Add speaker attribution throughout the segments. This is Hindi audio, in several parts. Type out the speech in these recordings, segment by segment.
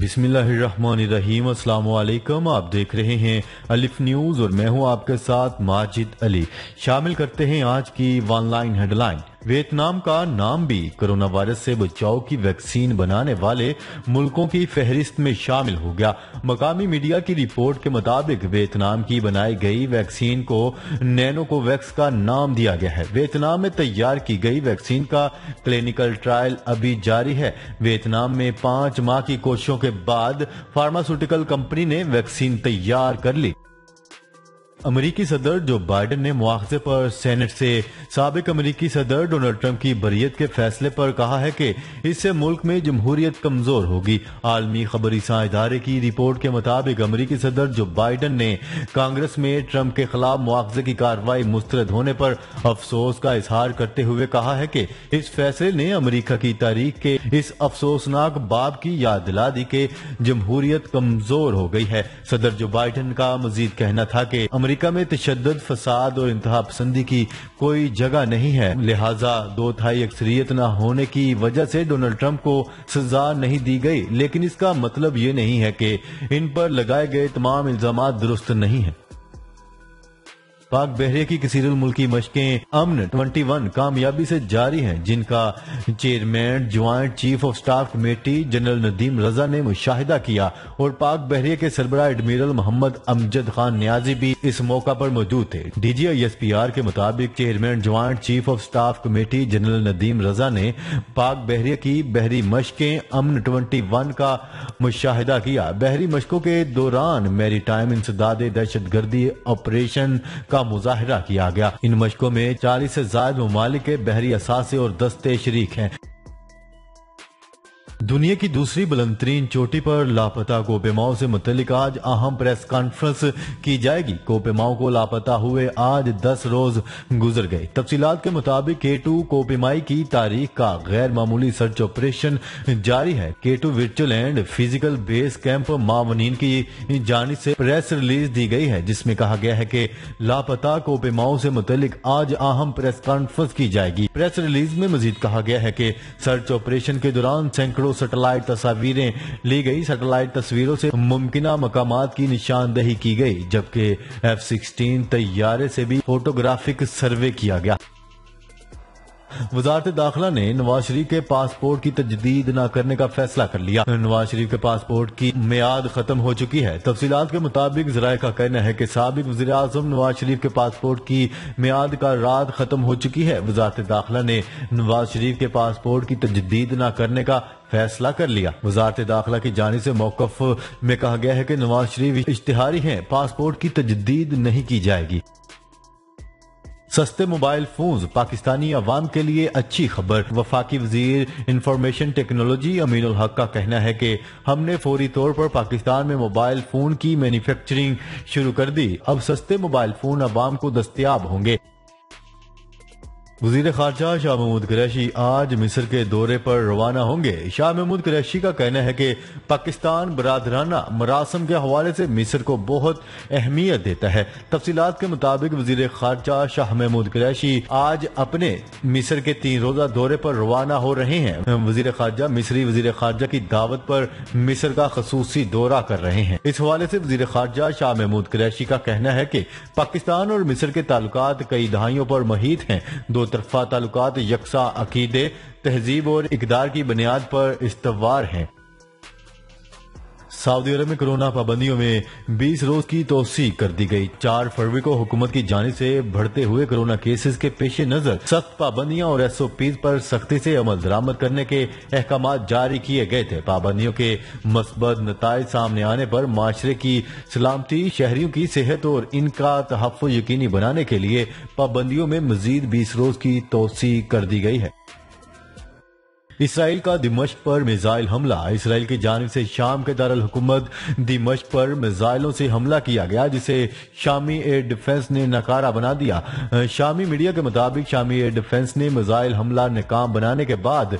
Speaker 1: बिस्मिल्लाहिर्रहमानिर्रहीम अस्सलाम वालेकुम आप देख रहे हैं अलिफ न्यूज़ और मैं हूं आपके साथ माजिद अली शामिल करते हैं आज की वन लाइन हेडलाइन वियतनाम का नाम भी कोरोना वायरस से बचाव की वैक्सीन बनाने वाले मुल्कों की फहरिस्त में शामिल हो गया मकामी मीडिया की रिपोर्ट के मुताबिक वियतनाम की बनाई गई वैक्सीन को नैनो कोवैक्स का नाम दिया गया है वियतनाम में तैयार की गई वैक्सीन का क्लिनिकल ट्रायल अभी जारी है वियतनाम में पांच माह की कोशिशों के बाद फार्मास्यूटिकल कंपनी ने वैक्सीन तैयार कर ली अमरीकी सदर जो बाइडन ने मुआवजे पर सेनेट से सबक अमरीकी सदर डोनाल्ड ट्रंप की बरियत के फैसले पर कहा है कि इससे मुल्क में जमहूरियत कमजोर होगी आलमी खबरी इदारे की रिपोर्ट के मुताबिक अमरीकी सदर जो बाइडन ने कांग्रेस में ट्रंप के खिलाफ मुआवजे की कार्रवाई मुस्तरद होने पर अफसोस का इजहार करते हुए कहा है कि इस फैसले ने अमरीका की तारीख के इस अफसोसनाक बाब की याद दिला दी कि जमहूरियत कमजोर हो गई है सदर जो बाइडन का मजीद कहना था कि अमेरिका में तशद फसाद और इंतहा पसंदी की कोई जगह नहीं है लिहाजा दो थाई अक्सरियत न होने की वजह से डोनाल्ड ट्रंप को सजा नहीं दी गई लेकिन इसका मतलब ये नहीं है कि इन पर लगाए गए तमाम इल्जाम दुरुस्त नहीं है पाक बहरे की कसीरुल मुल्की मशकें अमन 21 कामयाबी से जारी हैं जिनका chairman joint chief of staff committee general Nadeem Raza ने मुशाहिदा किया और पाक बहरे के सरबरा एडमिरल मोहम्मद अमजद खान न्याजी भी इस मौका पर मौजूद थे DG I S P R के मुताबिक chairman joint chief of staff committee general Nadeem Raza ने पाक बहरे की बहरी मशकें अमन ट्वेंटी वन का मुशाहिदा किया बहरी मशकों के दौरान मेरी टाइम इंसदाद दहशत गर्दी ऑपरेशन का का मुजाहरा किया गया इन मशकों में चालीस ऐसी जायद ममालिक बहरी असासे और दस्ते शरीक हैं दुनिया की दूसरी बुलंदतरीन चोटी पर लापता कोपेमाओं से मुतलिक आज अहम प्रेस कॉन्फ्रेंस की जाएगी कोपेमाओं को लापता हुए आज 10 रोज गुजर गए तफसीत के मुताबिक के टू कोपेमाई की तारीख का गैर मामूली सर्च ऑपरेशन जारी है K two virtual and physical base camp मामनीन की जानी से प्रेस रिलीज दी गई है जिसमें कहा गया है की लापता कोपेमाओं से मुतलिक आज अहम प्रेस कॉन्फ्रेंस की जाएगी प्रेस रिलीज में मजीद कहा गया है की सर्च ऑपरेशन के दौरान सैकड़ों सेटेलाइट तस्वीरें ली गई सेटेलाइट तस्वीरों से मुमकिन मकाम की निशानदेही की गई जबकि एफ सिक्सटीन तैयारे से भी फोटोग्राफिक सर्वे किया गया वजारत दाखिला ने नवाज शरीफ के पासपोर्ट की तजदीद न करने का फैसला कर लिया नवाज शरीफ के पासपोर्ट की मियाद खत्म हो चुकी है तफसी के मुताबिक जराये का कहना है की सबक वजी अजम नवाज शरीफ के पासपोर्ट की मियाद का रात खत्म हो चुकी है वजारत दाखिला ने नवाज शरीफ के पासपोर्ट की तजदीद न करने का फैसला कर लिया वजारत दाखिला की जानी से मौकफ में कहा गया है कि नवाज शरीफ इश्तिहारी हैं पासपोर्ट की तजदीद नहीं की जाएगी सस्ते मोबाइल फोन पाकिस्तानी अवाम के लिए अच्छी खबर वफाकी वजीर इंफॉर्मेशन टेक्नोलॉजी अमीन हक का कहना है की हमने फौरी तौर पर पाकिस्तान में मोबाइल फोन की मैन्युफैक्चरिंग शुरू कर दी अब सस्ते मोबाइल फोन अवाम को दस्तियाब होंगे वजीर खारजा शाह महमूद कुरैशी आज मिस्र के दौरे पर रवाना होंगे शाह महमूद कुरैशी का कहना है कि पाकिस्तान बरदराना मरासम के हवाले से मिस्र को बहुत अहमियत देता है तफसीत के मुताबिक वजीर खारजा शाह महमूद कुरैशी आज अपने मिस्र के तीन रोजा दौरे पर रवाना हो रहे हैं वजीर खारजा मिस्री वजीर खारजा की दावत पर मिस्र का खसूसी दौरा कर रहे हैं इस हवाले से वजीर खारजा शाह महमूद कुरैशी का कहना है कि पाकिस्तान और मिस्र के ताल्लुक कई दहाइयों पर महीत हैं दो तरफा ताल्लुक यकसा अकीदे तहजीब और इकदार की बुनियाद पर इस्तवार हैं सऊदी अरब में कोरोना पाबंदियों में 20 रोज की तोसी कर दी गई 4 फरवरी को हुकूमत की जाने से बढ़ते हुए कोरोना केसेस के पेश नजर सख्त पाबंदियां और एस पर सख्ती से अमल दरामद करने के अहकाम जारी किए गए थे पाबंदियों के मस्बत नतज सामने आने पर माशरे की सलामती शहरियों की सेहत और इनका तहफ़ यकीनी बनाने के लिए पाबंदियों में मजीद बीस रोज की तोसी कर दी गई है इसराइल का दिमश पर मिजाइल हमला इसराइल की जानब से शाम के दारकूमत हुकूमत पर मिजाइलों से हमला किया गया जिसे शामी एयर डिफेंस ने नकारा बना दिया शामी मीडिया के मुताबिक शामी एयर डिफेंस ने मिजाइल हमला नाकाम बनाने के बाद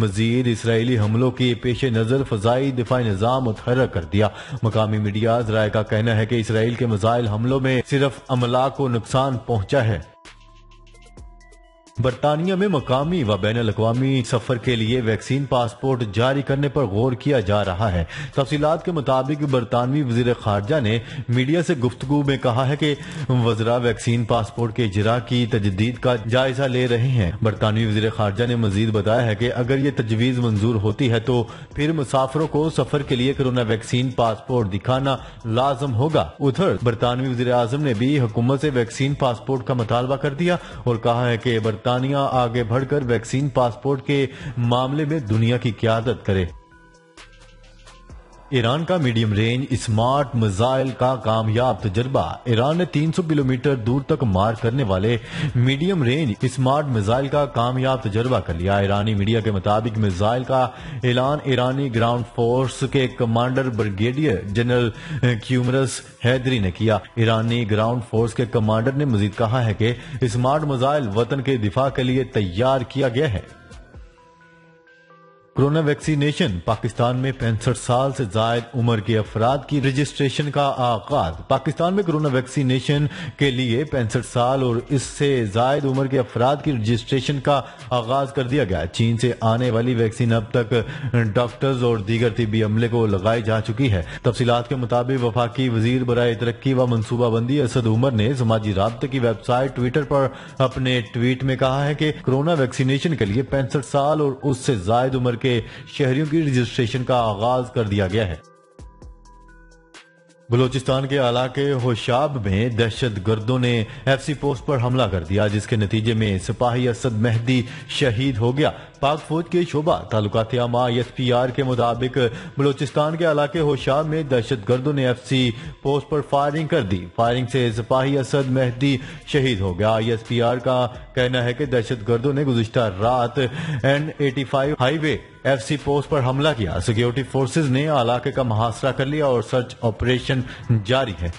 Speaker 1: मजीद इसराइली हमलों के पेश नज़र फजाई दिफा निज़ाम मुतहरक कर दिया मकामी मीडिया जराये का कहना है कि इसराइल के मिजाइल हमलों में सिर्फ अमला को नुकसान पहुंचा है बरतानिया में मकामी व बैन अवी सफर के लिए वैक्सीन पासपोर्ट जारी करने पर गौर किया जा रहा है तफसीत के मुताबिक बरतानवी वजी खारजा ने मीडिया से गुफ्तु में कहा है कि वजरा वैक्सीन पासपोर्ट के इजरा की तजदीद का जायजा ले रहे हैं बरतानवी वजीर खारजा ने मजीद बताया है कि अगर ये तजवीज़ मंजूर होती है तो फिर मुसाफरों को सफर के लिए कोरोना वैक्सीन पासपोर्ट दिखाना लाजम होगा उधर बरतानवी वजी अजम ने भी हुकूमत ऐसी वैक्सीन पासपोर्ट का मुतालबा कर दिया और कहा है की बरतानिया आगे बढ़कर वैक्सीन पासपोर्ट के मामले में दुनिया की क्यादत करे ईरान का मीडियम रेंज स्मार्ट मिसाइल का कामयाब तजर्बा ईरान ने 300 किलोमीटर दूर तक मार करने वाले मीडियम रेंज स्मार्ट मिसाइल का कामयाब तजर्बा कर लिया ईरानी मीडिया के मुताबिक मिसाइल का ऐलान ईरानी ग्राउंड फोर्स के commander brigadier general Kiumars Heydari ने किया ईरानी ग्राउंड फोर्स के कमांडर ने मजीद कहा है की स्मार्ट मिसाइल वतन के दिफा के लिए तैयार किया गया है कोरोना वैक्सीनेशन पाकिस्तान में पैंसठ साल से जायद उम्र के अफराद की रजिस्ट्रेशन का आगाज पाकिस्तान में कोरोना वैक्सीनेशन के लिए पैंसठ साल और इससे जायद उम्र के अफराद की रजिस्ट्रेशन का आगाज कर दिया गया चीन से आने वाली वैक्सीन अब तक डॉक्टर्स और दीगर तिबी अमले को लगाई जा चुकी है तफसीत के मुताबिक वफाकी वजीर बरए तरक्की व मनसूबाबंदी असद उमर ने समाजी रबते की वेबसाइट ट्विटर पर अपने ट्वीट में कहा है कि कोरोना वैक्सीनेशन के लिए पैंसठ साल और उससे जायद उम्र के के शहरियों की रजिस्ट्रेशन का आगाज कर दिया गया है बलोचिस्तान के इलाके होशाब में दहशत गर्दों ने एफ सी पोस्ट पर हमला कर दिया जिसके नतीजे में सिपाही असद मेहदी शहीद हो गया पाक फौज के शोबा तालुकाती एस पी आर के मुताबिक बलोचिस्तान के इलाके होशार में दहशत गर्दों ने एफ सी पोस्ट पर फायरिंग कर दी फायरिंग से सिपाही असद मेहदी शहीद हो गया आई एस पी आर का कहना है की दहशत गर्दों ने गुजशत रात N eighty five highway F C post पर हमला किया सिक्योरिटी फोर्सेज ने इलाके का मुहासरा कर लिया और सर्च ऑपरेशन जारी है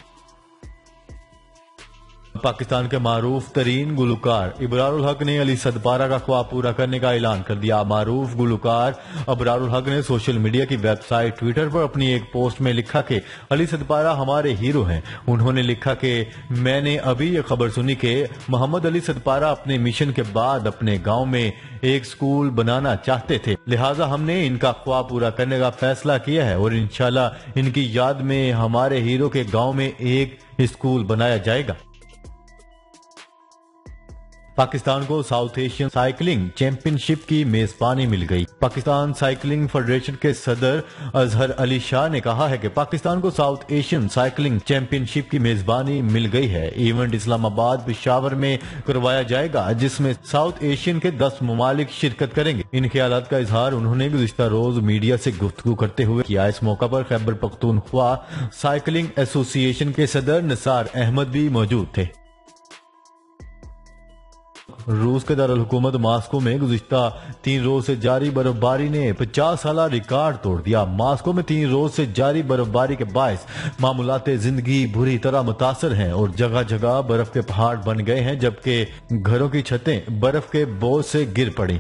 Speaker 1: पाकिस्तान के मरूफ तरीन गुलकार इबरारुल हक ने अली सदपारा का ख्वाब पूरा करने का ऐलान कर दिया मरूफ गुलकार अबरारुल हक ने सोशल मीडिया की वेबसाइट ट्विटर पर अपनी एक पोस्ट में लिखा कि अली सदपारा हमारे हीरो हैं उन्होंने लिखा कि मैंने अभी ये खबर सुनी कि मोहम्मद अली सदपारा अपने मिशन के बाद अपने गाँव में एक स्कूल बनाना चाहते थे लिहाजा हमने इनका ख्वाब पूरा करने का फैसला किया है और इनशाला इनकी याद में हमारे हीरो के गाँव में एक स्कूल बनाया जाएगा पाकिस्तान को साउथ एशियन साइकिलिंग चैंपियनशिप की मेजबानी मिल गई पाकिस्तान साइकिलिंग फेडरेशन के सदर अजहर अली शाह ने कहा है कि पाकिस्तान को साउथ एशियन साइकिलिंग चैंपियनशिप की मेजबानी मिल गई है इवेंट इस्लामाबाद पिशावर में करवाया जाएगा जिसमें साउथ एशियन के दस ममालिक शिरकत करेंगे इन ख्याल का इजहार उन्होंने गुजशत रोज मीडिया ऐसी गुफ्तु करते हुए किया इस मौका आरोप खैबर पख्तूनख्वा साइकिलिंग एसोसिएशन के सदर निसार अहमद भी मौजूद थे रूस के दारकूमत मास्को में गुजशत तीन रोज से जारी बर्फबारी ने पचास साल रिकॉर्ड तोड़ दिया मास्को में तीन रोज से जारी बर्फबारी के बायस मामूलाते जिंदगी बुरी तरह मुतासर हैं और जगह जगह बर्फ के पहाड़ बन गए हैं जबकि घरों की छतें बर्फ के बोझ से गिर पड़ी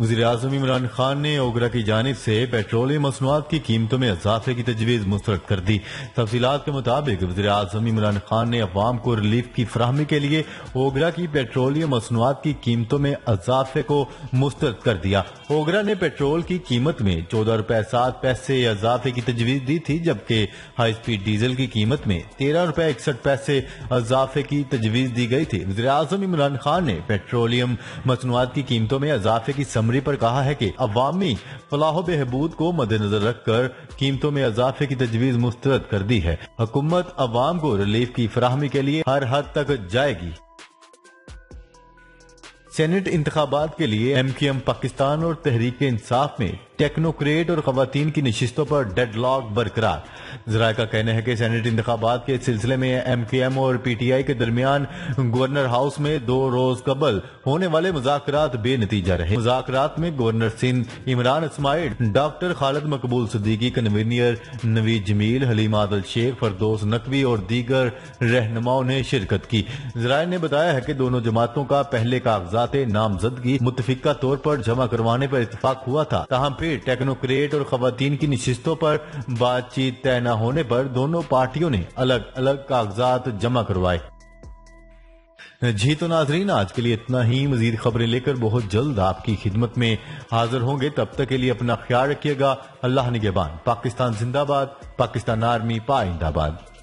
Speaker 1: वजी अजम इमरान खान ने ओगरा की जानब से पेट्रोलियम मसनूआत की कीमतों में इजाफे की तजवीज़ मुस्तरद कर दी तफसीत के मुताबिक वजी अजम इमरान खान ने अवाम को रिलीफ की फ्राहमी के लिए ओगरा की पेट्रोलियम मसनूआत की कीमतों में इजाफे को मुस्तरद कर दिया ओगरा ने पेट्रोल की कीमत में चौदह रुपये सात पैसे इजाफे की तजवीज़ दी थी जबकि हाई स्पीड डीजल की कीमत में तेरह रुपये इकसठ पैसे इजाफे की तजवीज़ दी गई थी वजी अजम इमरान खान ने पेट्रोलियम मसनूआत की कीमतों में इजाफे की समरी पर कहा है कि अवामी फलाह बहबूद को मद्देनजर रखकर कीमतों में इजाफे की तजवीज मुस्तरद कर दी है हुकूमत अवाम को रिलीफ की फराहमी के लिए हर हद तक जाएगी सेनेट इंतबात के लिए एम क्यू एम पाकिस्तान और तहरीक इंसाफ में टेक्नोक्रेट और खातन की नशस्तों पर डेड लॉक बरकरार जराये का कहना है कि सेनेट इंतबात के सिलसिले में एम के एम और पी टी आई के दरमियान गवर्नर हाउस में दो रोज कबल होने वाले मुजाकर बेनतीजा रहे मुजाकर में governor Sindh Imran Ismail doctor Khalid Maqbool Siddiqui convener Naveed Jamil Haleem Adil Sheikh Firdous Naqvi और दीगर रहनुमाओं ने शिरकत की जराये ने बताया है कि दोनों जमातों का पहले कागजात साते नामजदगी मुतफिका तौर पर जमा करवाने पर इतफाक हुआ था तहम फिर टेक्नोक्रेट और खातन की नशस्तों पर बातचीत तय न होने पर दोनों पार्टियों ने अलग अलग कागजात जमा करवाए जी तो नाजरीन आज के लिए इतना ही मजीद खबरें लेकर बहुत जल्द आपकी खिदमत में हाजिर होंगे तब तक के लिए अपना ख्याल रखिएगा अल्लाह निगेबान पाकिस्तान जिंदाबाद पाकिस्तान आर्मी पाइंदाबाद